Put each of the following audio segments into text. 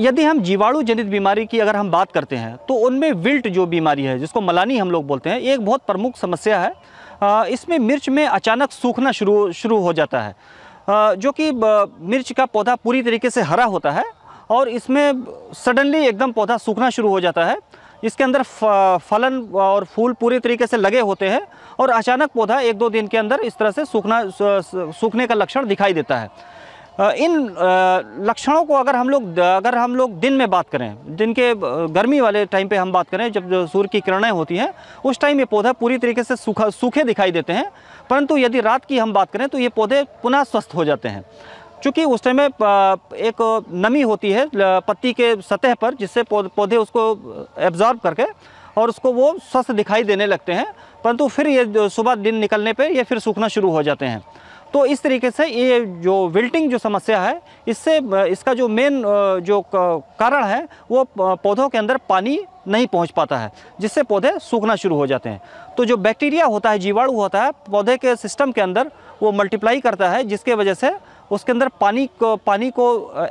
यदि हम जीवाणु जनित बीमारी की अगर हम बात करते हैं तो उनमें विल्ट जो बीमारी है जिसको मलानी हम लोग बोलते हैं एक बहुत प्रमुख समस्या है इसमें मिर्च में अचानक सूखना शुरू शुरू हो जाता है जो कि मिर्च का पौधा पूरी तरीके से हरा होता है और इसमें सडनली एकदम पौधा सूखना शुरू हो जाता है इसके अंदर फलन और फूल पूरी तरीके से लगे होते हैं और अचानक पौधा एक दो दिन के अंदर इस तरह से सूखना सूखने का लक्षण दिखाई देता है इन लक्षणों को अगर हम लोग अगर हम लोग दिन में बात करें दिन के गर्मी वाले टाइम पे हम बात करें जब सूर्य की किरणें होती हैं उस टाइम ये पौधा पूरी तरीके से सूखा सूखे दिखाई देते हैं परंतु यदि रात की हम बात करें तो ये पौधे पुनः स्वस्थ हो जाते हैं चूँकि उस टाइम में एक नमी होती है पत्ती के सतह पर जिससे पौधे उसको एब्जॉर्ब करके और उसको वो स्वस्थ दिखाई देने लगते हैं परंतु फिर ये सुबह दिन निकलने पे ये फिर सूखना शुरू हो जाते हैं तो इस तरीके से ये जो विल्टिंग जो समस्या है इससे इसका जो मेन जो कारण है वो पौधों के अंदर पानी नहीं पहुंच पाता है जिससे पौधे सूखना शुरू हो जाते हैं तो जो बैक्टीरिया होता है जीवाणु होता है पौधे के सिस्टम के अंदर वो मल्टीप्लाई करता है जिसके वजह से उसके अंदर पानी को पानी को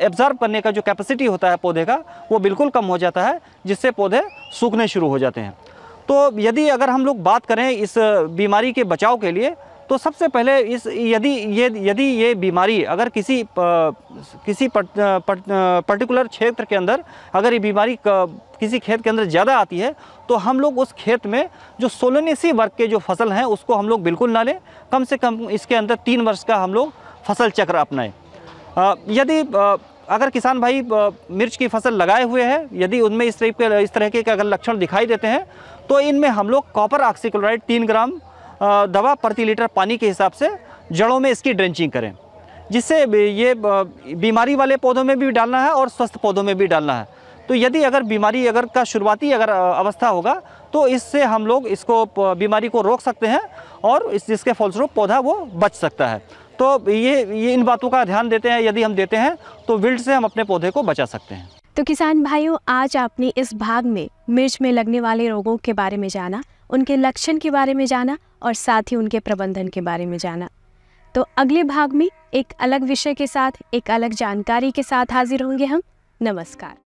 एब्जॉर्ब करने का जो कैपेसिटी होता है पौधे का वो बिल्कुल कम हो जाता है जिससे पौधे सूखने शुरू हो जाते हैं तो यदि अगर हम लोग बात करें इस बीमारी के बचाव के लिए तो सबसे पहले इस यदि ये यदि ये बीमारी अगर किसी प, किसी पर्टिकुलर क्षेत्र के अंदर अगर ये बीमारी किसी खेत के अंदर ज़्यादा आती है तो हम लोग उस खेत में जो सोलनेसी वर्ग के जो फसल हैं उसको हम लोग बिल्कुल ना लें कम से कम इसके अंदर तीन वर्ष का हम लोग फसल चक्र अपनाएं यदि अगर किसान भाई मिर्च की फसल लगाए हुए हैं यदि उनमें इस टाइप के इस तरह के अगर लक्षण दिखाई देते हैं तो इनमें हम लोग कॉपर ऑक्सीक्लोराइड तीन ग्राम दवा प्रति लीटर पानी के हिसाब से जड़ों में इसकी ड्रेंचिंग करें जिससे ये बीमारी वाले पौधों में भी डालना है और स्वस्थ पौधों में भी डालना है तो यदि अगर बीमारी अगर का शुरुआती अगर अवस्था होगा तो इससे हम लोग इसको बीमारी को रोक सकते हैं और इस जिसके फलस्वरूप पौधा वो बच सकता है तो ये ये इन बातों का ध्यान देते हैं यदि हम देते हैं तो विल्ड से हम अपने पौधे को बचा सकते हैं तो किसान भाइयों आज आपने इस भाग में मिर्च में लगने वाले रोगों के बारे में जाना उनके लक्षण के बारे में जाना और साथ ही उनके प्रबंधन के बारे में जाना तो अगले भाग में एक अलग विषय के साथ एक अलग जानकारी के साथ हाजिर होंगे हम नमस्कार